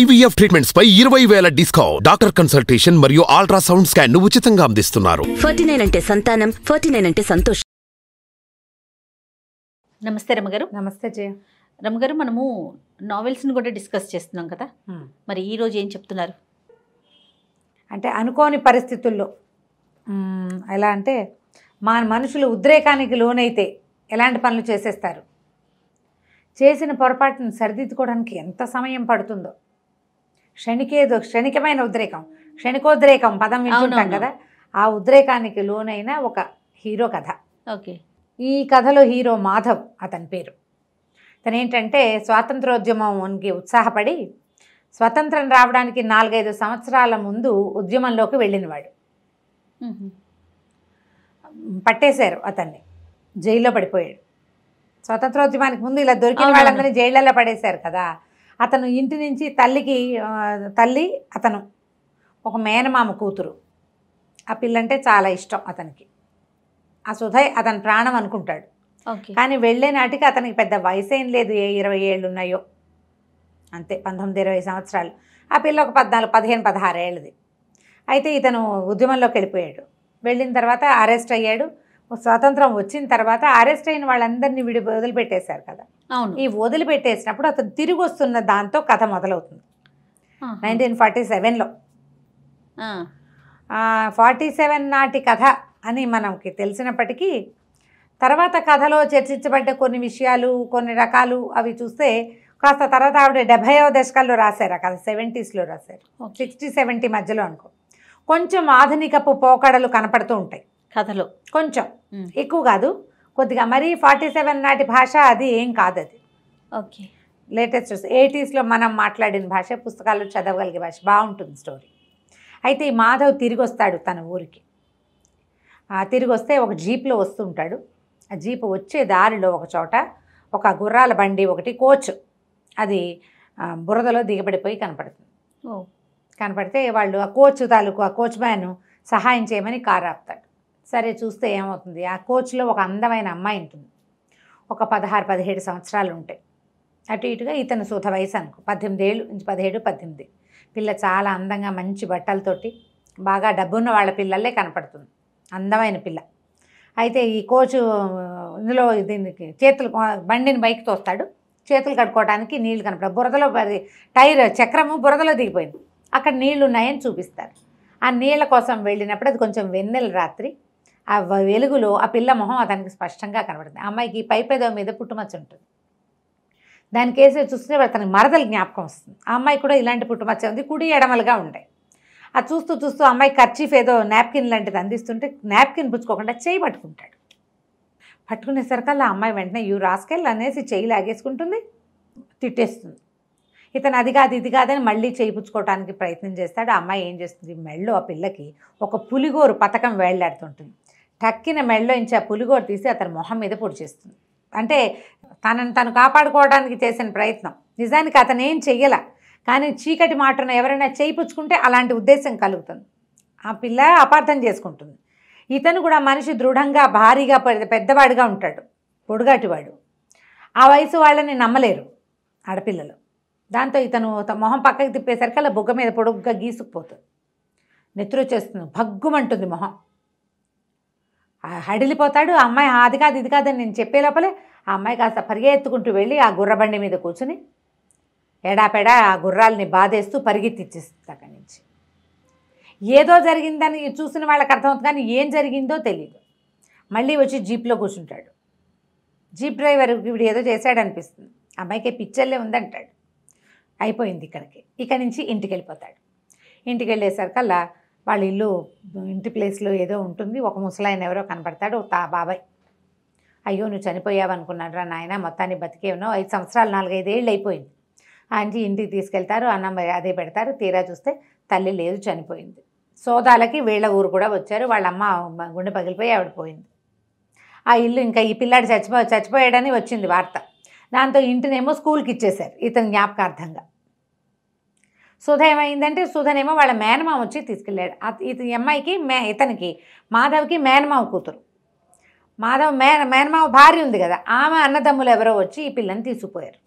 IVF treatments పై ఇరవై వేల డిస్కౌంట్ డాక్టర్ కన్సల్టేషన్ మరియు అల్ట్రాసౌండ్ స్కాన్ ను ఉచితంగా అందిస్తున్నారు ఫార్టీ నైన్ అంటే సంతానం ఫార్టీ నైన్ అంటే సంతోషం నమస్తే రమగారు నమస్తే జయ రమగారు మనము నావెల్స్ని కూడా డిస్కస్ చేస్తున్నాం కదా మరి ఈ రోజు ఏం చెప్తున్నారు అంటే అనుకోని పరిస్థితుల్లో ఎలా అంటే మా మనుషులు ఉద్రేకానికి లోనైతే ఎలాంటి పనులు చేసేస్తారు చేసిన పొరపాటును సరిదిద్దుకోవడానికి ఎంత సమయం పడుతుందో క్షణికేదో క్షణికమైన ఉద్రేకం క్షణికోద్రేకం పదం వింటుంటాం కదా ఆ ఉద్రేకానికి లోనైన ఒక హీరో కథ ఓకే ఈ కథలో హీరో మాధవ్ అతని పేరు తను ఏంటంటే స్వాతంత్రోద్యమంకి ఉత్సాహపడి స్వతంత్రం రావడానికి నాలుగైదు సంవత్సరాల ముందు ఉద్యమంలోకి వెళ్ళినవాడు పట్టేశారు అతన్ని జైల్లో పడిపోయాడు స్వతంత్రోద్యమానికి ముందు ఇలా దొరికిన వాళ్ళందరినీ జైళ్ళలో పడేశారు కదా అతను ఇంటి నుంచి తల్లికి తల్లి అతను ఒక మేనమామ కూతురు ఆ పిల్లంటే చాలా ఇష్టం అతనికి ఆ సుధయ్ అతని ప్రాణం అనుకుంటాడు కానీ వెళ్ళే నాటికి అతనికి పెద్ద వయసు ఏం లేదు ఏ ఇరవై ఏళ్ళు ఉన్నాయో అంతే పంతొమ్మిది ఇరవై సంవత్సరాలు ఆ పిల్ల ఒక పద్నాలుగు పదిహేను పదహారు ఏళ్ళది అయితే ఇతను ఉద్యమంలోకి వెళ్ళిపోయాడు వెళ్ళిన తర్వాత అరెస్ట్ అయ్యాడు స్వాతంత్రం వచ్చిన తర్వాత అరెస్ట్ అయిన వాళ్ళందరినీ విడి వదిలిపెట్టేశారు కదా అవును ఈ వదిలిపెట్టేసినప్పుడు అతను తిరిగి వస్తున్న దాంతో కథ మొదలవుతుంది నైన్టీన్ ఫార్టీ సెవెన్లో ఫార్టీ సెవెన్ నాటి కథ అని మనకి తెలిసినప్పటికీ తర్వాత కథలో చర్చించబడ్డ కొన్ని విషయాలు కొన్ని రకాలు అవి చూస్తే కాస్త తర్వాత ఆవిడ డెబ్బైవ దశకాల్లో రాశారు ఆ కథ సెవెంటీస్లో రాశారు సిక్స్టీ సెవెంటీ మధ్యలో అనుకో కొంచెం ఆధునికపు పోకడలు కనపడుతూ ఉంటాయి కథలో కొంచెం ఎక్కువ కాదు కొద్దిగా మరీ ఫార్టీ సెవెన్ నాటి భాష అది ఏం కాదు అది ఓకే లేటెస్ట్ ఎయిటీస్లో మనం మాట్లాడిన భాష పుస్తకాలు చదవగలిగే భాష బాగుంటుంది స్టోరీ అయితే ఈ మాధవ్ తిరిగి వస్తాడు తన ఊరికి తిరిగి వస్తే ఒక జీప్లో వస్తుంటాడు ఆ జీప్ వచ్చే దారిలో ఒక చోట ఒక గుర్రాల బండి ఒకటి కోచ్ అది బురదలో దిగబడిపోయి కనపడుతుంది కనపడితే వాళ్ళు ఆ కోచ్ తాలూకు ఆ కోచ్ మ్యాన్ సహాయం చేయమని కారు ఆపుతాడు సరే చూస్తే ఏమవుతుంది ఆ కోచ్లో ఒక అందమైన అమ్మాయి ఉంటుంది ఒక పదహారు పదిహేడు సంవత్సరాలు ఉంటాయి అటు ఇటుగా ఇతను సూత వయసు అనుకో పద్దెనిమిది ఏళ్ళు పదిహేడు పద్దెనిమిది పిల్ల చాలా అందంగా మంచి బట్టలతోటి బాగా డబ్బున్న వాళ్ళ పిల్లలే కనపడుతుంది అందమైన పిల్ల అయితే ఈ కోచు ఇందులో దీనికి చేతులు బండిని బైక్ తోస్తాడు చేతులు కడుక్కోవడానికి నీళ్లు కనపడదు బురదలో టైర్ చక్రము బురదలో దిగిపోయింది అక్కడ నీళ్లు ఉన్నాయని చూపిస్తారు ఆ నీళ్ళ కోసం వెళ్ళినప్పుడు అది కొంచెం వెన్నెల రాత్రి ఆ వెలుగులో ఆ పిల్ల మొహం అతనికి స్పష్టంగా కనబడుతుంది అమ్మాయికి పై పెదో మీద పుట్టుమచ్చ ఉంటుంది దాని కేసు చూస్తే తనకి మరదలు జ్ఞాపకం వస్తుంది ఆ అమ్మాయి కూడా ఇలాంటి పుట్టుమచ్చ ఉంది కుడి ఎడమలుగా ఉండే అది చూస్తూ చూస్తూ అమ్మాయి ఖర్చీఫ్ ఏదో నాప్కిన్ లాంటిది అందిస్తుంటే నాప్కిన్ పుచ్చుకోకుండా చేయి పట్టుకుంటాడు ఆ అమ్మాయి వెంటనే యూ రాసుకెళ్ళి అనేసి చేయి లాగేసుకుంటుంది తిట్టేస్తుంది ఇతను అది కాదు ఇది కాదని మళ్ళీ చేయిపుచ్చుకోవడానికి ప్రయత్నం చేస్తాడు ఆ అమ్మాయి ఏం చేస్తుంది మెళ్ళో ఆ పిల్లకి ఒక పులిగోరు పథకం వేళ్లాడుతుంటుంది టక్కిన మెడలోంచి ఆ పులిగోడు తీసి అతని మొహం మీద పొడి చేస్తుంది అంటే తనను తను కాపాడుకోవడానికి చేసిన ప్రయత్నం నిజానికి అతను ఏం చెయ్యాల కానీ చీకటి మాటను ఎవరైనా చేయిపుచ్చుకుంటే అలాంటి ఉద్దేశం కలుగుతుంది ఆ పిల్ల అపార్థం చేసుకుంటుంది ఇతను కూడా మనిషి దృఢంగా భారీగా పెద్దవాడిగా ఉంటాడు పొడుగాటివాడు ఆ వయసు వాళ్ళని నమ్మలేరు ఆడపిల్లలు దాంతో ఇతను మొహం పక్కకి తిప్పేసరికి అలా బుగ్గ మీద పొడుగ్గా గీసుకుపోతుంది నిద్ర చేస్తుంది భగ్గుమంటుంది మొహం హడిలిపోతాడు ఆ అమ్మాయి అది కాదు ఇది కాదని నేను చెప్పే లోపలే ఆ అమ్మాయి కాస్త పరిగెత్తుకుంటూ వెళ్ళి ఆ గుర్రబండి మీద కూర్చుని ఎడాపెడా ఆ గుర్రాల్ని బాధేస్తూ పరిగెత్తిచ్చేస్తుంది అక్కడి నుంచి ఏదో జరిగిందని చూసిన వాళ్ళకి అర్థమవుతుంది కానీ ఏం జరిగిందో తెలియదు మళ్ళీ వచ్చి జీప్లో కూర్చుంటాడు జీప్ డ్రైవర్ ఇప్పుడు ఏదో చేశాడు అనిపిస్తుంది అమ్మాయికి పిచ్చర్లే ఉందంటాడు అయిపోయింది ఇక్కడికి ఇక్కడి నుంచి ఇంటికి వెళ్ళిపోతాడు ఇంటికి వెళ్ళేసరికల్లా వాళ్ళ ఇల్లు ఇంటి ప్లేస్లో ఏదో ఉంటుంది ఒక ముసలాయన ఎవరో కనపడతాడు తా బాబాయ్ అయ్యో నువ్వు చనిపోయావు అనుకున్నాడు రా నాయన మొత్తాన్ని బతికేవనో ఐదు సంవత్సరాలు నాలుగైదేళ్ళు అయిపోయింది ఆంటీ ఇంటికి తీసుకెళ్తారు అన్నమ్మ అదే పెడతారు తీరా చూస్తే తల్లి లేదు చనిపోయింది సోదాలకి వీళ్ళ ఊరు కూడా వచ్చారు వాళ్ళ అమ్మ గుండె పగిలిపోయి ఆవిడ పోయింది ఆ ఇల్లు ఇంకా ఈ పిల్లాడు చచ్చిపో చచ్చిపోయాడని వచ్చింది వార్త దాంతో ఇంటినేమో స్కూల్కి ఇచ్చేశారు ఇతని జ్ఞాపకార్థంగా సుధ ఏమైందంటే సుధనేమో వాళ్ళ మేనమావ వచ్చి తీసుకెళ్ళాడు ఇతని అమ్మాయికి మే ఇతనికి మాధవ్కి మేనమావ కూతురు మాధవ్ మే మేనమావ భార్య ఉంది కదా ఆమె అన్నదమ్ములు ఎవరో వచ్చి ఈ పిల్లని తీసుకుపోయారు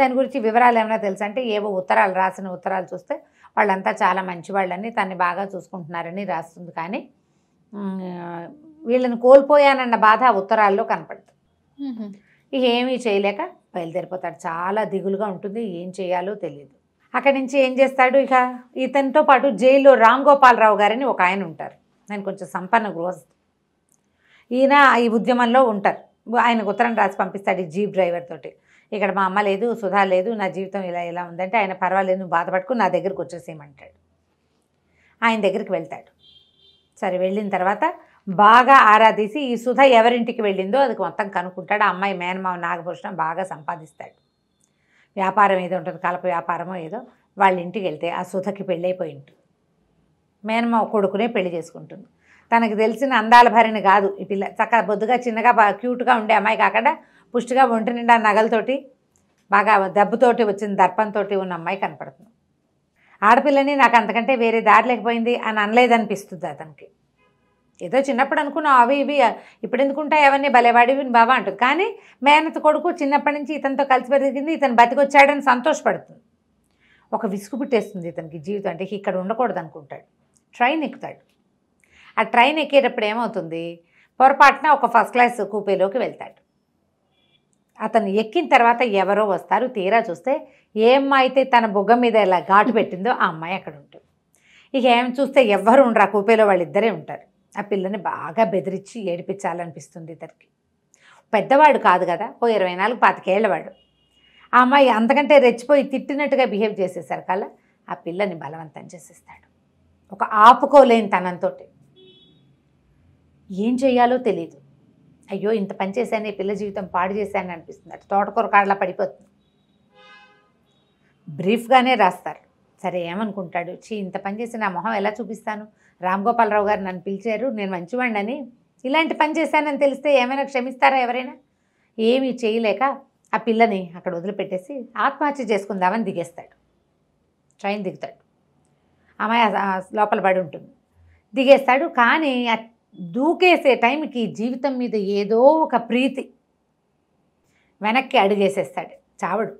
దాని గురించి వివరాలు ఏమైనా తెలుసు అంటే ఏవో ఉత్తరాలు రాసిన ఉత్తరాలు చూస్తే వాళ్ళంతా చాలా మంచివాళ్ళని తన్ని బాగా చూసుకుంటున్నారని రాస్తుంది కానీ వీళ్ళని కోల్పోయానన్న బాధ ఉత్తరాల్లో కనపడుతుంది ఇక ఏమీ చేయలేక బయలుదేరిపోతాడు చాలా దిగులుగా ఉంటుంది ఏం చేయాలో తెలియదు అక్కడి నుంచి ఏం చేస్తాడు ఇక ఇతనితో పాటు జైల్లో రామ్ గోపాలరావు గారని ఒక ఆయన ఉంటారు ఆయన కొంచెం సంపన్న గృహస్థు ఈయన ఈ ఉద్యమంలో ఉంటారు ఆయనకు ఉత్తరం రాసి పంపిస్తాడు ఈ జీప్ డ్రైవర్ తోటి ఇక్కడ మా అమ్మ లేదు సుధా లేదు నా జీవితం ఇలా ఇలా ఉందంటే ఆయన పర్వాలేదు నువ్వు బాధపడుకు నా దగ్గరికి వచ్చేసేయమంటాడు ఆయన దగ్గరికి వెళ్తాడు సరే వెళ్ళిన తర్వాత బాగా ఆరాధీసి ఈ సుధ ఎవరింటికి వెళ్ళిందో అది మొత్తం కనుక్కుంటాడు ఆ అమ్మాయి మేనమావ నాగభూషణం బాగా సంపాదిస్తాడు వ్యాపారం ఏదో ఉంటుంది కలప వ్యాపారమో ఏదో వాళ్ళ ఇంటికి వెళ్తే ఆ సుధకి పెళ్ళైపోయి ఉంటుంది మేనమా కొడుకునే పెళ్లి చేసుకుంటుంది తనకు తెలిసిన అందాల భరిని కాదు ఈ పిల్ల చక్కగా బొద్దుగా చిన్నగా బాగా క్యూట్గా ఉండే అమ్మాయి కాకుండా పుష్టిగా ఒంటి నిండా నగలతోటి బాగా దెబ్బతోటి వచ్చిన దర్పంతో ఉన్న అమ్మాయి కనపడుతుంది ఆడపిల్లని నాకు అంతకంటే వేరే దారి లేకపోయింది అని అనలేదనిపిస్తుంది అతనికి ఏదో చిన్నప్పుడు అనుకున్నావు అవి ఇవి ఇప్పుడు ఎందుకుంటాయి అవన్నీ భలేవాడివి బాబా అంటుంది కానీ మేనత కొడుకు చిన్నప్పటి నుంచి ఇతనితో కలిసి పెరిగింది ఇతను బతికొచ్చాడని సంతోషపడుతుంది ఒక విసుగు పుట్టేస్తుంది ఇతనికి జీవితం అంటే ఇక్కడ ఉండకూడదు అనుకుంటాడు ట్రైన్ ఎక్కుతాడు ఆ ట్రైన్ ఎక్కేటప్పుడు ఏమవుతుంది పొరపాటున ఒక ఫస్ట్ క్లాస్ కూపేలోకి వెళ్తాడు అతను ఎక్కిన తర్వాత ఎవరో వస్తారు తీరా చూస్తే ఏ అమ్మాయి అయితే తన బుగ్గ మీద ఇలా ఘాటు పెట్టిందో ఆ అమ్మాయి అక్కడ ఉంటుంది ఇక ఏం చూస్తే ఎవ్వరు ఉండరు ఆ కూపేలో వాళ్ళిద్దరే ఉంటారు ఆ పిల్లని బాగా బెదిరించి ఏడిపించాలనిపిస్తుంది ఇతనికి పెద్దవాడు కాదు కదా ఓ ఇరవై నాలుగు పాతికేళ్ళవాడు ఆ అమ్మాయి అంతకంటే రెచ్చిపోయి తిట్టినట్టుగా బిహేవ్ చేసేసారు ఆ పిల్లని బలవంతం చేసేస్తాడు ఒక ఆపుకోలేని తనంతో ఏం చేయాలో తెలియదు అయ్యో ఇంత పని చేశాను పిల్ల జీవితం పాడు చేశాను అనిపిస్తుంది అటు తోటకూర కాడలా పడిపోతుంది బ్రీఫ్గానే రాస్తారు సరే ఏమనుకుంటాడు చీ ఇంత పని చేసి నా మొహం ఎలా చూపిస్తాను రామ్ గోపాలరావు గారు నన్ను పిలిచారు నేను మంచివాడిని ఇలాంటి పని చేశానని తెలిస్తే ఏమైనా క్షమిస్తారా ఎవరైనా ఏమీ చేయలేక ఆ పిల్లని అక్కడ వదిలిపెట్టేసి ఆత్మహత్య చేసుకుందామని దిగేస్తాడు ట్రైన్ దిగుతాడు అమ్మాయి లోపల పడి ఉంటుంది దిగేస్తాడు కానీ దూకేసే టైంకి జీవితం మీద ఏదో ఒక ప్రీతి వెనక్కి అడుగేసేస్తాడు చావడు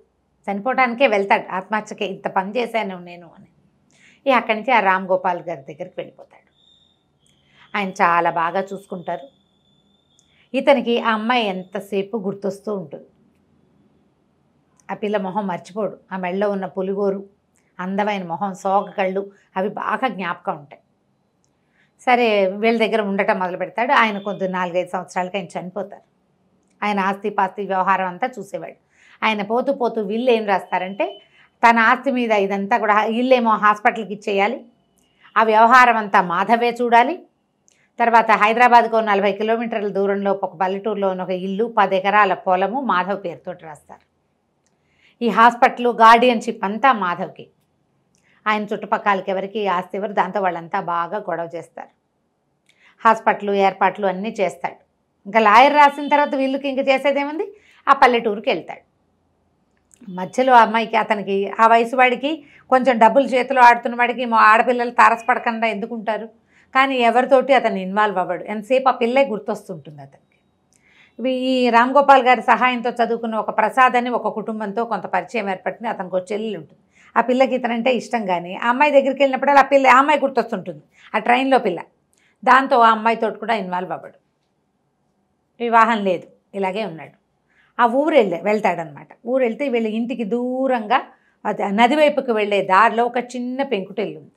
చనిపోవటానికే వెళ్తాడు ఆత్మహత్యకే ఇంత పని చేశాను నేను అని ఇక అక్కడి నుంచి ఆ రామ్ గోపాల్ గారి దగ్గరికి వెళ్ళిపోతాడు ఆయన చాలా బాగా చూసుకుంటారు ఇతనికి ఆ అమ్మాయి ఎంతసేపు గుర్తొస్తూ ఉంటుంది ఆ పిల్ల మొహం మర్చిపోడు ఆ మెళ్ళలో ఉన్న పులిగోరు అందమైన మొహం సోక కళ్ళు అవి బాగా జ్ఞాపకం ఉంటాయి సరే వీళ్ళ దగ్గర ఉండటం మొదలు పెడతాడు ఆయన కొంత నాలుగైదు సంవత్సరాలకి ఆయన చనిపోతారు ఆయన ఆస్తి పాస్తి వ్యవహారం అంతా చూసేవాడు ఆయన పోతూ పోతూ వీళ్ళు ఏం రాస్తారంటే తన ఆస్తి మీద ఇదంతా కూడా ఇల్లేమో హాస్పిటల్కి ఇచ్చేయాలి ఆ వ్యవహారం అంతా మాధవే చూడాలి తర్వాత హైదరాబాద్కు నలభై కిలోమీటర్ల దూరంలో ఒక పల్లెటూరులో ఉన్న ఒక ఇల్లు పది ఎకరాల పొలము మాధవ్ పేరుతో రాస్తారు ఈ హాస్పిటల్ గార్డియన్షిప్ అంతా మాధవ్కి ఆయన చుట్టుపక్కలకి ఎవరికి ఆస్తి ఎవరు దాంతో వాళ్ళంతా బాగా గొడవ చేస్తారు హాస్పిటల్ ఏర్పాట్లు అన్నీ చేస్తాడు ఇంకా లాయర్ రాసిన తర్వాత వీళ్ళకి ఇంక చేసేదేముంది ఆ పల్లెటూరుకి వెళ్తాడు మధ్యలో అమ్మాయికి అతనికి ఆ వయసు వాడికి కొంచెం డబ్బులు చేతిలో ఆడుతున్న వాడికి మా ఆడపిల్లలు తారసపడకుండా ఎందుకుంటారు కానీ ఎవరితోటి అతను ఇన్వాల్వ్ అవ్వడు ఎంతసేపు ఆ పిల్లే గుర్తొస్తుంటుంది అతనికి ఈ రామ్ గోపాల్ గారి సహాయంతో చదువుకున్న ఒక ప్రసాద్ అని ఒక కుటుంబంతో కొంత పరిచయం ఏర్పడింది అతనికి ఒక చెల్లెలు ఉంటుంది ఆ పిల్లకి ఇతనంటే ఇష్టం కానీ ఆ అమ్మాయి దగ్గరికి వెళ్ళినప్పుడు ఆ పిల్ల ఆ అమ్మాయి గుర్తొస్తుంటుంది ఆ ట్రైన్లో పిల్ల దాంతో ఆ అమ్మాయితో కూడా ఇన్వాల్వ్ అవ్వడు వివాహం లేదు ఇలాగే ఉన్నాడు ఆ ఊరు వెళ్ళే వెళ్తాడనమాట ఊరు వెళ్తే వీళ్ళ ఇంటికి దూరంగా నది వైపుకి వెళ్ళే దారిలో ఒక చిన్న పెంకుటిల్లు ఉంది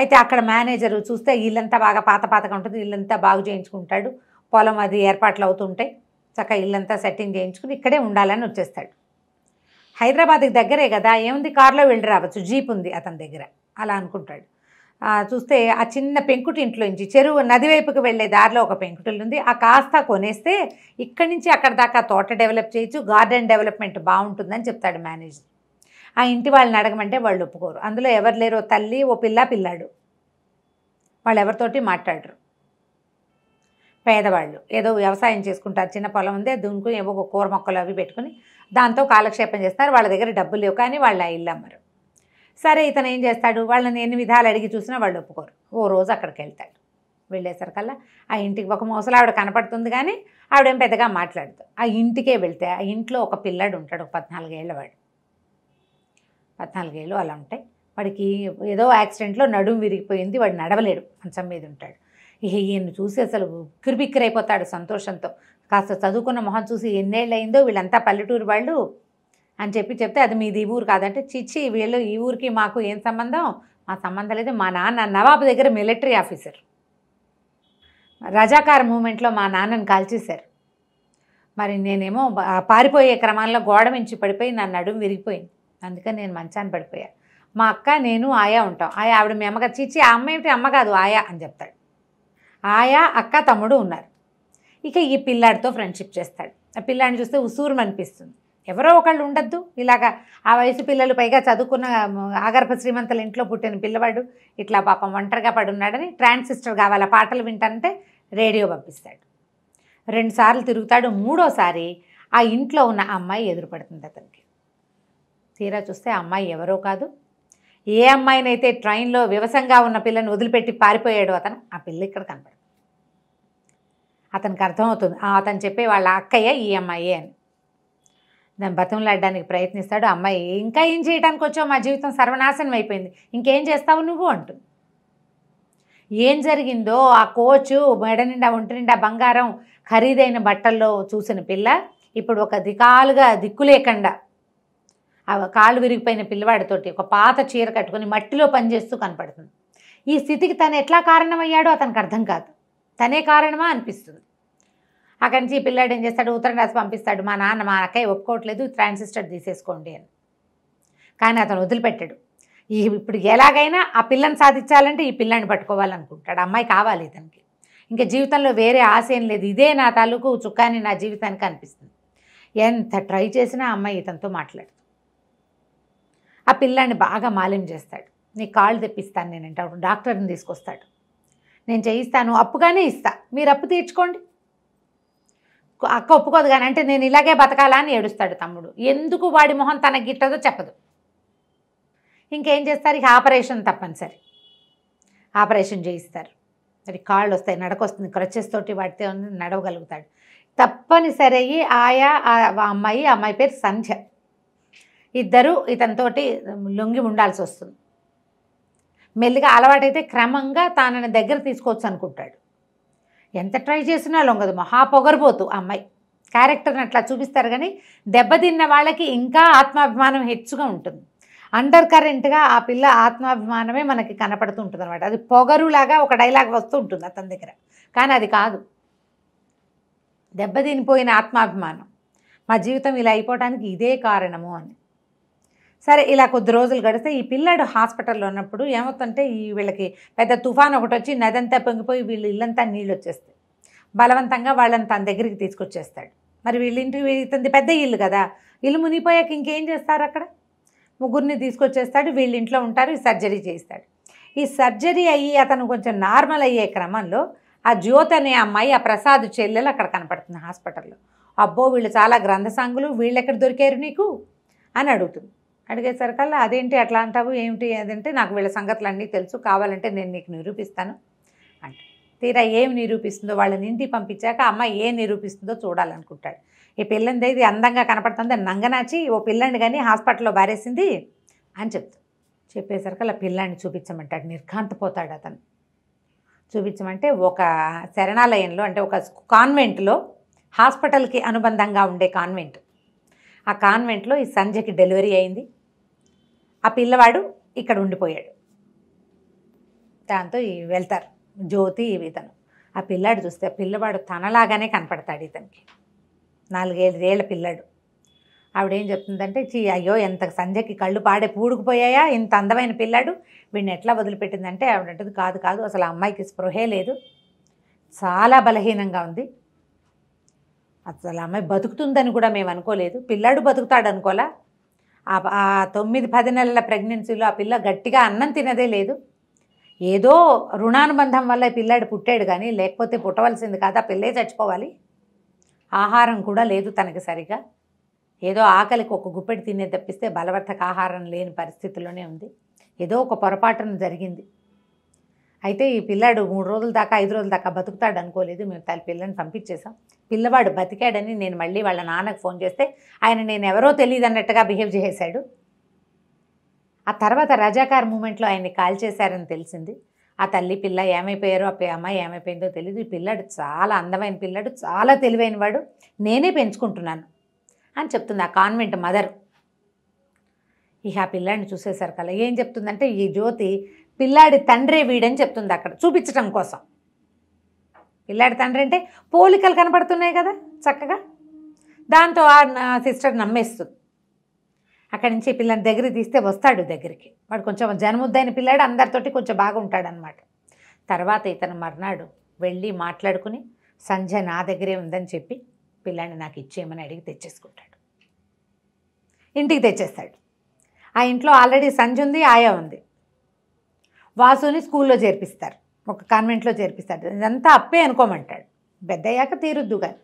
అయితే అక్కడ మేనేజరు చూస్తే ఇల్లంతా బాగా పాత పాతగా ఉంటుంది ఇల్లంతా బాగు చేయించుకుంటాడు పొలం అది ఏర్పాట్లు అవుతుంటాయి చక్కగా ఇల్లంతా సెట్టింగ్ చేయించుకుని ఇక్కడే ఉండాలని వచ్చేస్తాడు హైదరాబాద్కి దగ్గరే కదా ఏముంది కారులో వెళ్ళి రావచ్చు జీప్ ఉంది అతని దగ్గర అలా అనుకుంటాడు చూస్తే ఆ చిన్న పెంకుటి ఇంట్లోంచి చెరువు నది వైపుకి వెళ్ళే దారిలో ఒక పెంకుటిల్లు ఉంది ఆ కాస్త కొనేస్తే ఇక్కడి నుంచి అక్కడ దాకా తోట డెవలప్ చేయొచ్చు గార్డెన్ డెవలప్మెంట్ బాగుంటుందని చెప్తాడు మేనేజర్ ఆ ఇంటి వాళ్ళని అడగమంటే వాళ్ళు ఒప్పుకోరు అందులో ఎవరు లేరు తల్లి ఓ పిల్ల పిల్లాడు వాళ్ళు ఎవరితోటి మాట్లాడరు పేదవాళ్ళు ఏదో వ్యవసాయం చేసుకుంటారు చిన్న పొలం ఉంది దున్నుకుని ఏవో కూర మొక్కలు అవి పెట్టుకుని దాంతో కాలక్షేపం చేస్తారు వాళ్ళ దగ్గర డబ్బులు లేవు కానీ వాళ్ళు ఇల్లు అమ్మరు సరే ఇతను ఏం చేస్తాడు వాళ్ళని ఎన్ని విధాలు అడిగి చూసినా వాళ్ళు ఒప్పుకోరు ఓ రోజు అక్కడికి వెళ్తాడు వెళ్ళేసరికల్లా ఆ ఇంటికి ఒక మోసలు ఆవిడ కనపడుతుంది కానీ ఆవిడేం పెద్దగా మాట్లాడదు ఆ ఇంటికే వెళ్తే ఆ ఇంట్లో ఒక పిల్లాడు ఉంటాడు ఒక పద్నాలుగేళ్ళ వాడు పద్నాలుగేళ్ళు అలా ఉంటాయి వాడికి ఏదో యాక్సిడెంట్లో నడుము విరిగిపోయింది వాడు నడవలేడు మంచం మీద ఉంటాడు ఇక ఈయన్ని చూసి అసలు కిరిబిక్కిరైపోతాడు సంతోషంతో కాస్త చదువుకున్న మొహం చూసి ఎన్నేళ్ళు అయిందో వీళ్ళంతా పల్లెటూరు వాళ్ళు అని చెప్పి చెప్తే అది మీది ఊరు కాదంటే చిచ్చి వీళ్ళు ఈ ఊరికి మాకు ఏం సంబంధం మా సంబంధం లేదు మా నాన్న నవాబు దగ్గర మిలిటరీ ఆఫీసర్ రజాకార్ మూమెంట్లో మా నాన్నను కాల్చేశారు మరి నేనేమో పారిపోయే క్రమంలో గోడ మించి పడిపోయి నన్ను నడుము విరిగిపోయింది అందుకని నేను మంచాన్ని పడిపోయా మా అక్క నేను ఆయా ఉంటాం ఆయా ఆవిడ మీ అమ్మగారు చీచి ఆ అమ్మ ఏమిటి అమ్మ కాదు ఆయా అని చెప్తాడు ఆయా అక్క తమ్ముడు ఉన్నారు ఇక ఈ పిల్లాడితో ఫ్రెండ్షిప్ చేస్తాడు ఆ పిల్లాడిని చూస్తే ఉసూరుమనిపిస్తుంది అనిపిస్తుంది ఎవరో ఒకళ్ళు ఉండద్దు ఇలాగా ఆ వయసు పిల్లలు పైగా చదువుకున్న ఆగర్భ శ్రీమంతుల ఇంట్లో పుట్టిన పిల్లవాడు ఇట్లా పాపం ఒంటరిగా పడున్నాడని ట్రాన్స్ సిస్టర్ కావాల పాటలు వింటానంటే రేడియో పంపిస్తాడు రెండుసార్లు తిరుగుతాడు మూడోసారి ఆ ఇంట్లో ఉన్న అమ్మాయి ఎదురుపడుతుంది అతనికి తీరా చూస్తే అమ్మాయి ఎవరో కాదు ఏ అమ్మాయినైతే ట్రైన్లో వివసంగా ఉన్న పిల్లని వదిలిపెట్టి పారిపోయాడు అతను ఆ పిల్ల ఇక్కడ కనపడదు అతనికి అర్థమవుతుంది అతను చెప్పే వాళ్ళ అక్కయ్య ఈ అమ్మాయే అని దాన్ని బతంలాడడానికి ప్రయత్నిస్తాడు అమ్మాయి ఇంకా ఏం చేయడానికి వచ్చావు మా జీవితం సర్వనాశనం అయిపోయింది ఇంకేం చేస్తావు నువ్వు అంటుంది ఏం జరిగిందో ఆ కోచు మెడ నిండా ఒంటి నిండా బంగారం ఖరీదైన బట్టల్లో చూసిన పిల్ల ఇప్పుడు ఒక దికాలుగా దిక్కు లేకుండా ఆ కాలు విరిగిపోయిన పిల్లవాడితోటి ఒక పాత చీర కట్టుకుని మట్టిలో పనిచేస్తూ కనపడుతుంది ఈ స్థితికి తను ఎట్లా కారణమయ్యాడో అతనికి అర్థం కాదు తనే కారణమా అనిపిస్తుంది అక్కడి నుంచి పిల్లాడు ఏం చేస్తాడు ఉత్తరం రాసి పంపిస్తాడు మా నాన్న మా అక్కయ్య ఒప్పుకోవట్లేదు ట్రాన్సిస్టర్ తీసేసుకోండి అని కానీ అతను వదిలిపెట్టాడు ఈ ఇప్పుడు ఎలాగైనా ఆ పిల్లని సాధించాలంటే ఈ పిల్లని పట్టుకోవాలనుకుంటాడు అమ్మాయి కావాలి ఇతనికి ఇంకా జీవితంలో వేరే ఆశ ఏం లేదు ఇదే నా తాలూకు చుక్కాని నా జీవితానికి అనిపిస్తుంది ఎంత ట్రై చేసినా అమ్మాయి ఇతనితో మాట్లాడు ఆ పిల్లాన్ని బాగా మాలిం చేస్తాడు నీ కాళ్ళు తెప్పిస్తాను నేనంటే డాక్టర్ని తీసుకొస్తాడు నేను చేయిస్తాను అప్పుగానే ఇస్తా మీరు అప్పు తీర్చుకోండి అక్క ఒప్పుకోదు కానీ అంటే నేను ఇలాగే బతకాలా అని ఏడుస్తాడు తమ్ముడు ఎందుకు వాడి మొహం తనకు గిట్టదో చెప్పదు ఇంకేం చేస్తారు ఇక ఆపరేషన్ తప్పనిసరి ఆపరేషన్ చేయిస్తారు మరి కాళ్ళు వస్తాయి నడకొస్తుంది క్రచెస్ తోటి వాటితో నడవగలుగుతాడు తప్పనిసరి అయ్యి ఆయా అమ్మాయి అమ్మాయి పేరు సంధ్య ఇద్దరు ఇతనితోటి లొంగి ఉండాల్సి వస్తుంది మెల్లిగా అలవాటైతే క్రమంగా తనని దగ్గర తీసుకోవచ్చు అనుకుంటాడు ఎంత ట్రై చేసినా లొంగదు మహా పొగరబోతు అమ్మాయి క్యారెక్టర్ని అట్లా చూపిస్తారు కానీ దెబ్బతిన్న వాళ్ళకి ఇంకా ఆత్మాభిమానం హెచ్చుగా ఉంటుంది అండర్ కరెంట్గా ఆ పిల్ల ఆత్మాభిమానమే మనకి కనపడుతూ ఉంటుంది అనమాట అది పొగరులాగా ఒక డైలాగ్ వస్తూ ఉంటుంది అతని దగ్గర కానీ అది కాదు దెబ్బతినిపోయిన ఆత్మాభిమానం మా జీవితం ఇలా అయిపోవడానికి ఇదే కారణము అని సరే ఇలా కొద్ది రోజులు గడిస్తే ఈ పిల్లాడు హాస్పిటల్లో ఉన్నప్పుడు ఏమవుతుంటే ఈ వీళ్ళకి పెద్ద తుఫాన్ ఒకటి వచ్చి నదంతా పొంగిపోయి వీళ్ళు ఇల్లంతా నీళ్ళు వచ్చేస్తాయి బలవంతంగా వాళ్ళని తన దగ్గరికి తీసుకొచ్చేస్తాడు మరి వీళ్ళింటి ఇతంది పెద్ద ఇల్లు కదా ఇల్లు మునిగిపోయాక ఇంకేం చేస్తారు అక్కడ ముగ్గురిని తీసుకొచ్చేస్తాడు వీళ్ళింట్లో ఉంటారు ఈ సర్జరీ చేయిస్తాడు ఈ సర్జరీ అయ్యి అతను కొంచెం నార్మల్ అయ్యే క్రమంలో ఆ జ్యోతి అనే అమ్మాయి ఆ ప్రసాద్ చెల్లెలు అక్కడ కనపడుతుంది హాస్పిటల్లో అబ్బో వీళ్ళు చాలా గ్రంథసాంగులు వీళ్ళు ఎక్కడ దొరికారు నీకు అని అడుగుతుంది అడిగేసరికల్లా అదేంటి అట్లా అంటావు ఏమిటి అదంటే నాకు వీళ్ళ సంగతులు అన్నీ తెలుసు కావాలంటే నేను నీకు నిరూపిస్తాను అంటే తీరా ఏమి నిరూపిస్తుందో వాళ్ళని ఇంటికి పంపించాక అమ్మ ఏం నిరూపిస్తుందో చూడాలనుకుంటాడు ఈ పిల్లంది ఇది అందంగా కనపడుతుంది నంగనాచి ఓ పిల్లని కానీ హాస్పిటల్లో బారేసింది అని చెప్తాడు చెప్పేసరికి అలా పిల్లాన్ని చూపించమంటాడు నిర్ఘాంతపోతాడు అతను చూపించమంటే ఒక శరణాలయంలో అంటే ఒక కాన్వెంట్లో హాస్పిటల్కి అనుబంధంగా ఉండే కాన్వెంట్ ఆ కాన్వెంట్లో ఈ సంధ్యకి డెలివరీ అయింది ఆ పిల్లవాడు ఇక్కడ ఉండిపోయాడు దాంతో వెళ్తారు జ్యోతి ఇతను ఆ పిల్లాడు చూస్తే పిల్లవాడు తనలాగానే కనపడతాడు ఇతనికి నాలుగేళ్ళేళ్ళ పిల్లాడు ఆవిడేం చెప్తుందంటే చీ అయ్యో ఎంత సంధ్యకి కళ్ళు పాడే పూడుకుపోయాయా ఇంత అందమైన పిల్లాడు వీడిని ఎట్లా వదిలిపెట్టిందంటే ఆవిడంటది కాదు కాదు అసలు అమ్మాయికి స్పృహే లేదు చాలా బలహీనంగా ఉంది అసలు అమ్మాయి బతుకుతుందని కూడా మేము అనుకోలేదు పిల్లాడు బతుకుతాడు అనుకోలా ఆ తొమ్మిది పది నెలల ప్రెగ్నెన్సీలో ఆ పిల్ల గట్టిగా అన్నం తినదే లేదు ఏదో రుణానుబంధం వల్ల ఈ పిల్లాడు పుట్టాడు కానీ లేకపోతే పుట్టవలసింది కాదు ఆ పిల్లే చచ్చిపోవాలి ఆహారం కూడా లేదు తనకి సరిగా ఏదో ఆకలికి ఒక గుప్పెడు తినే తప్పిస్తే బలవర్ధక ఆహారం లేని పరిస్థితిలోనే ఉంది ఏదో ఒక పొరపాటున జరిగింది అయితే ఈ పిల్లాడు మూడు రోజుల దాకా ఐదు రోజుల దాకా బతుకుతాడు అనుకోలేదు మేము తల్లి పిల్లని పంపించేసాం పిల్లవాడు బతికాడని నేను మళ్ళీ వాళ్ళ నాన్నకు ఫోన్ చేస్తే ఆయన నేను ఎవరో తెలియదు అన్నట్టుగా బిహేవ్ చేశాడు ఆ తర్వాత రజాకార్ మూమెంట్లో ఆయన్ని కాల్ చేశారని తెలిసింది ఆ తల్లి పిల్ల ఏమైపోయారో ఆ అమ్మాయి ఏమైపోయిందో తెలియదు ఈ పిల్లాడు చాలా అందమైన పిల్లాడు చాలా తెలివైన వాడు నేనే పెంచుకుంటున్నాను అని చెప్తుంది ఆ కాన్వెంట్ మదర్ ఇక ఆ పిల్లాడిని చూసేసరికల్లా ఏం చెప్తుందంటే ఈ జ్యోతి పిల్లాడి తండ్రే వీడని చెప్తుంది అక్కడ చూపించటం కోసం పిల్లాడి తండ్రి అంటే పోలికలు కనపడుతున్నాయి కదా చక్కగా దాంతో ఆ సిస్టర్ నమ్మేస్తుంది అక్కడి నుంచి పిల్లని దగ్గర తీస్తే వస్తాడు దగ్గరికి వాడు కొంచెం జనముద్దైన పిల్లాడు అందరితోటి కొంచెం బాగుంటాడనమాట తర్వాత ఇతను మర్నాడు వెళ్ళి మాట్లాడుకుని సంజయ్ నా దగ్గరే ఉందని చెప్పి పిల్లాన్ని నాకు ఇచ్చేయమని అడిగి తెచ్చేసుకుంటాడు ఇంటికి తెచ్చేస్తాడు ఆ ఇంట్లో ఆల్రెడీ సంజ ఉంది ఆయా ఉంది వాసుని స్కూల్లో చేర్పిస్తారు ఒక కాన్వెంట్లో చేర్పిస్తాడు ఇదంతా అప్పే అనుకోమంటాడు పెద్ద అయ్యాక తీరుద్దు కానీ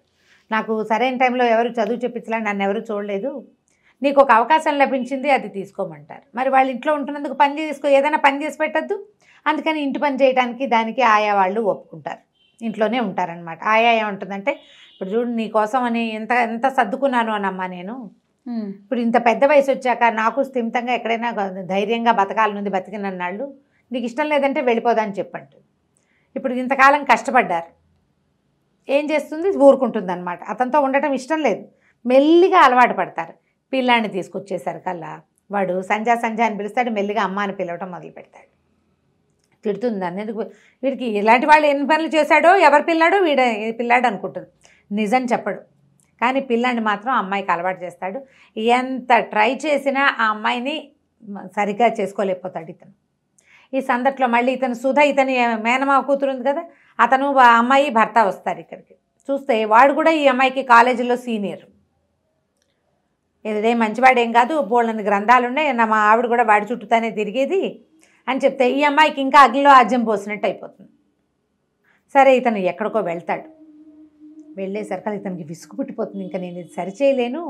నాకు సరైన టైంలో ఎవరు చదువు చెప్పించలే నన్ను ఎవరు చూడలేదు నీకు ఒక అవకాశం లభించింది అది తీసుకోమంటారు మరి వాళ్ళు ఇంట్లో ఉంటున్నందుకు పని చేసుకో ఏదైనా పని చేసి పెట్టద్దు అందుకని ఇంటి పని చేయడానికి దానికి ఆయా వాళ్ళు ఒప్పుకుంటారు ఇంట్లోనే ఉంటారనమాట ఆయా ఏముంటుందంటే ఇప్పుడు చూడు నీ కోసం అని ఎంత ఎంత సర్దుకున్నాను అనమ్మా నేను ఇప్పుడు ఇంత పెద్ద వయసు వచ్చాక నాకు స్థిమితంగా ఎక్కడైనా ధైర్యంగా బతకాలనుంది బతికినన్నాళ్ళు నీకు ఇష్టం లేదంటే వెళ్ళిపోదని చెప్పండి ఇప్పుడు ఇంతకాలం కష్టపడ్డారు ఏం చేస్తుంది ఊరుకుంటుంది అనమాట అతనితో ఉండటం ఇష్టం లేదు మెల్లిగా అలవాటు పడతారు పిల్లాన్ని తీసుకొచ్చేసరికల్లా కల్లా వాడు సంజా సంజా అని పిలుస్తాడు మెల్లిగా అమ్మ అని పిలవటం మొదలు పెడతాడు తిడుతుంది దాన్ని ఎందుకు వీడికి ఇలాంటి వాళ్ళు ఎన్ని పనులు చేశాడో ఎవరి పిల్లాడో వీడ పిల్లాడు అనుకుంటుంది నిజం చెప్పడు కానీ పిల్లాడిని మాత్రం అమ్మాయికి అలవాటు చేస్తాడు ఎంత ట్రై చేసినా ఆ అమ్మాయిని సరిగ్గా చేసుకోలేకపోతాడు ఇతను ఈ సందట్లో మళ్ళీ ఇతను సుధ ఇతని మేనమావ కూతురు ఉంది కదా అతను అమ్మాయి భర్త వస్తారు ఇక్కడికి చూస్తే వాడు కూడా ఈ అమ్మాయికి కాలేజీలో సీనియర్ ఏదే మంచివాడేం కాదు బోళ్ళని గ్రంథాలు ఉన్నాయి నా మా ఆవిడ కూడా వాడి చుట్టూతోనే తిరిగేది అని చెప్తే ఈ అమ్మాయికి ఇంకా అగ్నిలో ఆజ్యం పోసినట్టు అయిపోతుంది సరే ఇతను ఎక్కడికో వెళ్తాడు వెళ్ళేసరికి ఇతనికి విసుగు పుట్టిపోతుంది ఇంకా నేను ఇది సరిచేయలేను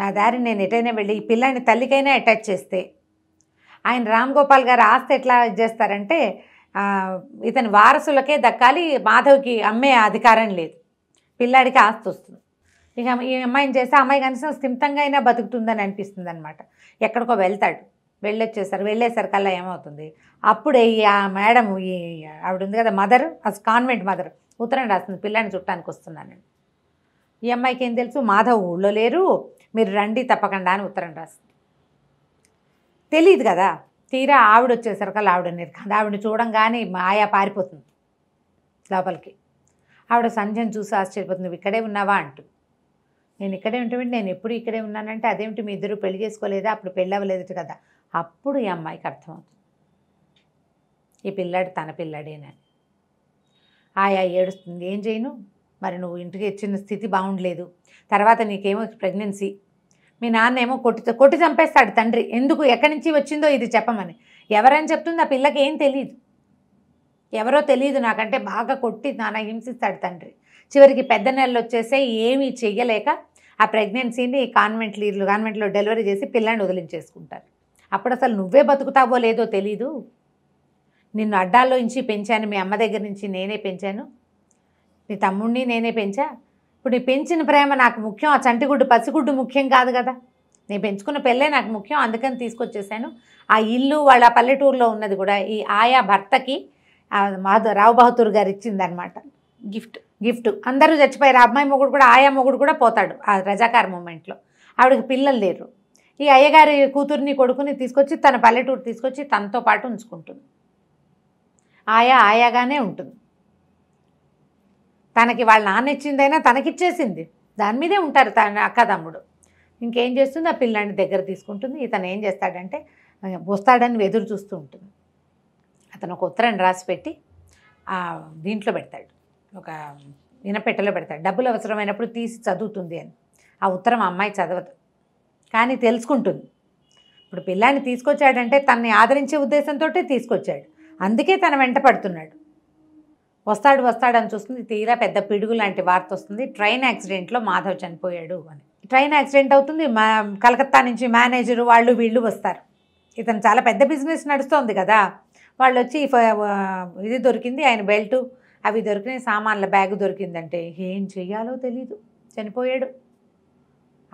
నా దారి నేను ఎటైనా వెళ్ళి ఈ పిల్లాన్ని తల్లికైనా అటాచ్ చేస్తే ఆయన రామ్ గోపాల్ గారు ఆస్తి ఎట్లా చేస్తారంటే ఇతని వారసులకే దక్కాలి మాధవ్కి అమ్మే అధికారం లేదు పిల్లాడికి ఆస్తి వస్తుంది ఇక ఈ అమ్మాయిని చేస్తే అమ్మాయి కనీసం స్థిమితంగా అయినా బతుకుతుందని అనిపిస్తుంది అనమాట ఎక్కడికో వెళ్తాడు వెళ్ళొచ్చేసారు వెళ్ళేసరికల్లా ఏమవుతుంది అప్పుడే ఈ ఆ మేడం ఈ ఆవిడ ఉంది కదా మదర్ అస్ కాన్వెంట్ మదర్ ఉత్తరం రాస్తుంది పిల్లాన్ని చుట్టానికి వస్తున్నాను ఈ అమ్మాయికి ఏం తెలుసు మాధవ్ ఊళ్ళో లేరు మీరు రండి తప్పకుండా అని ఉత్తరం రాస్తుంది తెలియదు కదా తీరా ఆవిడ అలా ఆవిడ నిర్కంద ఆవిడ చూడంగానే మాయా పారిపోతుంది లోపలికి ఆవిడ సంధ్యను చూసి ఆశ్చర్యపోతుంది నువ్వు ఇక్కడే ఉన్నావా అంటూ నేను ఇక్కడే ఉంటామంటే నేను ఎప్పుడు ఇక్కడే ఉన్నానంటే అదేమిటి మీ ఇద్దరు పెళ్లి చేసుకోలేదా అప్పుడు పెళ్ళి అవ్వలేదు కదా అప్పుడు ఈ అమ్మాయికి అర్థమవుతుంది ఈ పిల్లాడు తన పిల్లాడేనని ఆయా ఏడుస్తుంది ఏం చేయను మరి నువ్వు ఇంటికి ఇచ్చిన స్థితి బాగుండలేదు తర్వాత నీకేమో ప్రెగ్నెన్సీ మీ నాన్న ఏమో కొట్టి కొట్టి చంపేస్తాడు తండ్రి ఎందుకు ఎక్కడి నుంచి వచ్చిందో ఇది చెప్పమని ఎవరని చెప్తుంది ఆ పిల్లకి ఏం తెలియదు ఎవరో తెలియదు నాకంటే బాగా కొట్టి నాన్న హింసిస్తాడు తండ్రి చివరికి పెద్ద నెలలు వచ్చేసే ఏమీ చెయ్యలేక ఆ ప్రెగ్నెన్సీని కాన్వెంట్ కాన్వెంట్లో డెలివరీ చేసి పిల్లని వదిలించేసుకుంటారు అప్పుడు అసలు నువ్వే బతుకుతావో లేదో తెలీదు నిన్ను అడ్డాల్లో నుంచి పెంచాను మీ అమ్మ దగ్గర నుంచి నేనే పెంచాను నీ తమ్ముడిని నేనే పెంచా ఇప్పుడు నీ పెంచిన ప్రేమ నాకు ముఖ్యం ఆ చంటిగుడ్డు పసిగుడ్డు ముఖ్యం కాదు కదా నేను పెంచుకున్న పెళ్ళే నాకు ముఖ్యం అందుకని తీసుకొచ్చేసాను ఆ ఇల్లు వాళ్ళ పల్లెటూరులో ఉన్నది కూడా ఈ ఆయా భర్తకి మాధు రావు బహదూర్ గారు ఇచ్చిందనమాట గిఫ్ట్ గిఫ్ట్ అందరూ చచ్చిపోయారు అమ్మాయి మొగుడు కూడా ఆయా మొగుడు కూడా పోతాడు ఆ రజాకార్ మూమెంట్లో ఆవిడకి పిల్లలు లేరు ఈ అయ్యగారి కూతుర్ని కొడుకుని తీసుకొచ్చి తన పల్లెటూరు తీసుకొచ్చి తనతో పాటు ఉంచుకుంటుంది ఆయా ఆయాగానే ఉంటుంది తనకి వాళ్ళ నాన్న ఇచ్చిందైనా తనకిచ్చేసింది దాని మీదే ఉంటారు తన అక్క తమ్ముడు ఇంకేం చేస్తుంది ఆ పిల్లాన్ని దగ్గర తీసుకుంటుంది ఇతను ఏం చేస్తాడంటే వస్తాడని ఎదురు చూస్తూ ఉంటుంది అతను ఒక ఉత్తరాన్ని రాసి పెట్టి దీంట్లో పెడతాడు ఒక ఇనపెట్టెలో పెడతాడు డబ్బులు అవసరమైనప్పుడు తీసి చదువుతుంది అని ఆ ఉత్తరం అమ్మాయి చదవదు కానీ తెలుసుకుంటుంది ఇప్పుడు పిల్లాన్ని తీసుకొచ్చాడంటే తనని ఆదరించే ఉద్దేశంతో తీసుకొచ్చాడు అందుకే తన వెంట పడుతున్నాడు వస్తాడు వస్తాడని చూస్తుంది తీరా పెద్ద పిడుగు లాంటి వార్త వస్తుంది ట్రైన్ యాక్సిడెంట్లో మాధవ్ చనిపోయాడు అని ట్రైన్ యాక్సిడెంట్ అవుతుంది మా కలకత్తా నుంచి మేనేజరు వాళ్ళు వీళ్ళు వస్తారు ఇతను చాలా పెద్ద బిజినెస్ నడుస్తోంది కదా వాళ్ళు వచ్చి ఇది దొరికింది ఆయన బెల్టు అవి దొరికిన సామాన్ల బ్యాగ్ దొరికిందంటే ఏం చెయ్యాలో తెలీదు చనిపోయాడు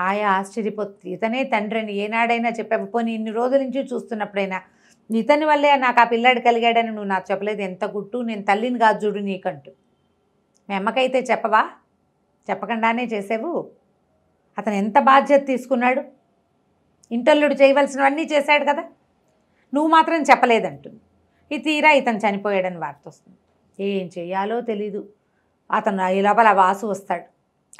ఆయా ఆశ్చర్యపోతుంది ఇతనే తండ్రిని ఏనాడైనా చెప్పకపోని ఇన్ని రోజుల నుంచి చూస్తున్నప్పుడైనా ఇతని వల్లే నాకు ఆ పిల్లాడు కలిగాడని నువ్వు నాకు చెప్పలేదు ఎంత గుట్టు నేను తల్లిని కాదు చూడు నీకంటూ మీ అమ్మకైతే చెప్పవా చెప్పకుండానే చేసేవు అతను ఎంత బాధ్యత తీసుకున్నాడు ఇంటర్లుడు చేయవలసినవన్నీ చేశాడు కదా నువ్వు మాత్రం చెప్పలేదంటుంది ఈ తీరా ఇతను చనిపోయాడని వార్త వస్తుంది ఏం చేయాలో తెలీదు అతను ఈ లోపల ఆ వాసు వస్తాడు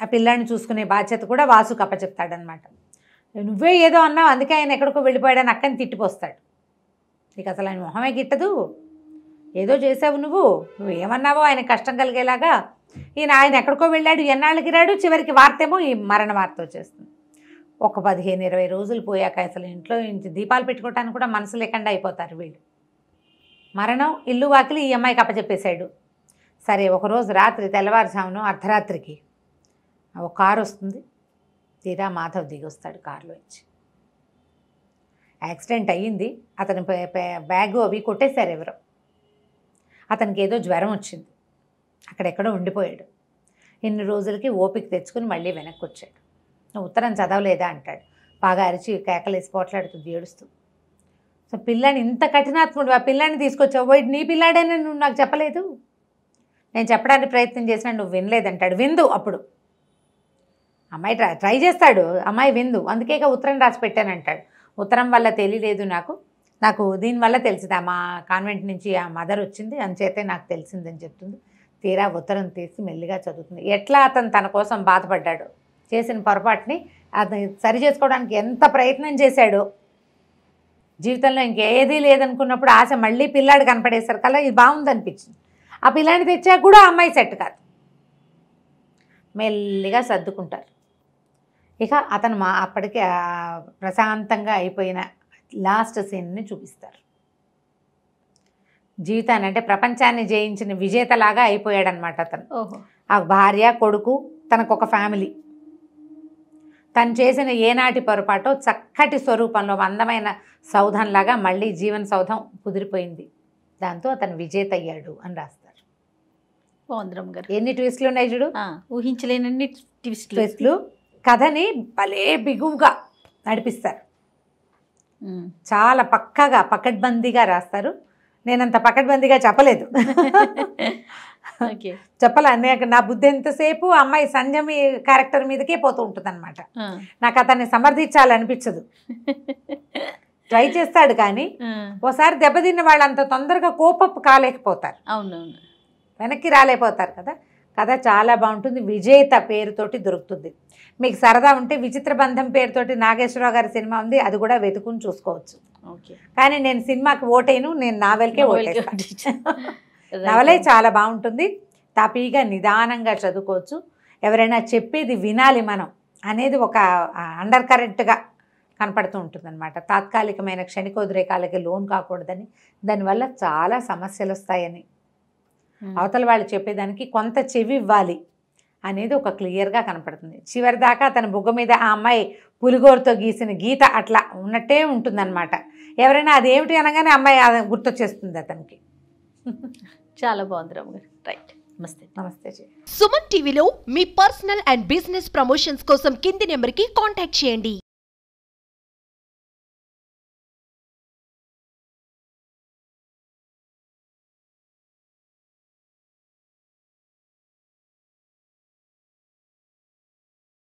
ఆ పిల్లాడిని చూసుకునే బాధ్యత కూడా వాసు కప్పచెప్తాడనమాట నువ్వే ఏదో అన్నావు అందుకే ఆయన ఎక్కడికో వెళ్ళిపోయాడని అక్కని తిట్టిపోస్తాడు నీకు అసలు ఆయన మొహమే గిట్టదు ఏదో చేసావు నువ్వు నువ్వు ఏమన్నావో ఆయన కష్టం కలిగేలాగా ఈయన ఆయన ఎక్కడికో వెళ్ళాడు ఎన్నాళ్ళకి రాడు చివరికి వార్తేమో ఈ మరణ వార్త వచ్చేస్తుంది ఒక పదిహేను ఇరవై రోజులు పోయాక అసలు ఇంట్లో ఇంటి దీపాలు పెట్టుకోవటానికి కూడా మనసు లేకుండా అయిపోతారు వీళ్ళు మరణం ఇల్లు వాకిలి ఈ అమ్మాయికి అప్పచెప్పేశాడు సరే ఒకరోజు రాత్రి తెల్లవారుజామును అర్ధరాత్రికి ఒక కారు వస్తుంది తీరా మాధవ్ దిగొస్తాడు కారులో ఇచ్చి యాక్సిడెంట్ అయ్యింది అతని బ్యాగ్ అవి కొట్టేశారు ఎవరు అతనికి ఏదో జ్వరం వచ్చింది అక్కడెక్కడో ఉండిపోయాడు ఇన్ని రోజులకి ఓపిక తెచ్చుకుని మళ్ళీ వెనక్కి వచ్చాడు ఉత్తరం చదవలేదా అంటాడు బాగా అరిచి కేకలేసి పోట్లాడుతుంది ఏడుస్తూ సో పిల్లాని ఇంత కఠినాత్ముడు ఆ పిల్లాన్ని తీసుకొచ్చావు వైడ్ నీ పిల్లాడేనని నువ్వు నాకు చెప్పలేదు నేను చెప్పడానికి ప్రయత్నం చేసినా నువ్వు వినలేదంటాడు విందు అప్పుడు అమ్మాయి ట్రై ట్రై చేస్తాడు అమ్మాయి విందు అందుకే ఉత్తరం రాసి పెట్టానంటాడు ఉత్తరం వల్ల తెలియలేదు నాకు నాకు దీనివల్ల తెలిసింది మా కాన్వెంట్ నుంచి ఆ మదర్ వచ్చింది అంచేతే నాకు తెలిసిందని చెప్తుంది తీరా ఉత్తరం తీసి మెల్లిగా చదువుతుంది ఎట్లా అతను తన కోసం బాధపడ్డాడు చేసిన పొరపాటుని అతను సరి చేసుకోవడానికి ఎంత ప్రయత్నం చేశాడో జీవితంలో ఇంకేదీ లేదనుకున్నప్పుడు ఆశ మళ్ళీ పిల్లాడు కనపడేసరికల్లా ఇది బాగుందనిపించింది ఆ పిల్లాడిని తెచ్చాక కూడా అమ్మాయి సెట్ కాదు మెల్లిగా సర్దుకుంటారు ఇక అతను మా అప్పటికే ప్రశాంతంగా అయిపోయిన లాస్ట్ సీన్ని చూపిస్తారు జీవితాన్ని అంటే ప్రపంచాన్ని జయించిన విజేతలాగా అయిపోయాడనమాట అతను ఆ భార్య కొడుకు తనకు ఒక ఫ్యామిలీ తను చేసిన ఏనాటి పొరపాటో చక్కటి స్వరూపంలో అందమైన సౌధంలాగా మళ్ళీ జీవన సౌధం కుదిరిపోయింది దాంతో అతను విజేత అయ్యాడు అని రాస్తారు బాగుంది గారు ఎన్ని ట్విస్ట్లు ఉన్నాయి చూడు ఊహించలేనన్ని ట్విస్ట్లు కథని భలే బిగువుగా నడిపిస్తారు చాలా పక్కగా పకడ్బందీగా రాస్తారు నేనంత పకడ్బందీగా చెప్పలేదు చెప్పాల నా బుద్ధి ఎంతసేపు అమ్మాయి సంజమి క్యారెక్టర్ మీదకే పోతూ ఉంటుంది అనమాట నాకు అతన్ని సమర్థించాలనిపించదు ట్రై చేస్తాడు కానీ ఓసారి దెబ్బతిన్న వాళ్ళు అంత తొందరగా కోపప్ కాలేకపోతారు అవునవును వెనక్కి రాలేకపోతారు కదా కథ చాలా బాగుంటుంది విజేత పేరుతోటి దొరుకుతుంది మీకు సరదా ఉంటే విచిత్ర బంధం పేరుతోటి నాగేశ్వరరావు గారి సినిమా ఉంది అది కూడా వెతుకుని చూసుకోవచ్చు కానీ నేను సినిమాకి ఓటైను నేను నావెల్కే ఓటేస్తాను నవలే చాలా బాగుంటుంది తాపీగా నిదానంగా చదువుకోవచ్చు ఎవరైనా చెప్పేది వినాలి మనం అనేది ఒక అండర్ కరెంట్గా కనపడుతూ ఉంటుంది అనమాట తాత్కాలికమైన క్షణికోద్రేకాలకి లోన్ కాకూడదని దానివల్ల చాలా సమస్యలు వస్తాయని అవతల వాళ్ళు చెప్పేదానికి కొంత చెవి ఇవ్వాలి అనేది ఒక క్లియర్గా కనపడుతుంది చివరిదాకా తన బుగ్గ మీద ఆ అమ్మాయి పులిగోరుతో గీసిన గీత అట్లా ఉన్నట్టే ఉంటుందన్నమాట ఎవరైనా అదేమిటి అనగానే అమ్మాయి అది గుర్తొచ్చేస్తుంది అతనికి చాలా బాగుంది రాము గారు రైట్ నమస్తే నమస్తే సుమన్ టీవీలో మీ పర్సనల్ అండ్ బిజినెస్ ప్రమోషన్స్ కోసం కింది నెంబర్కి కాంటాక్ట్ చేయండి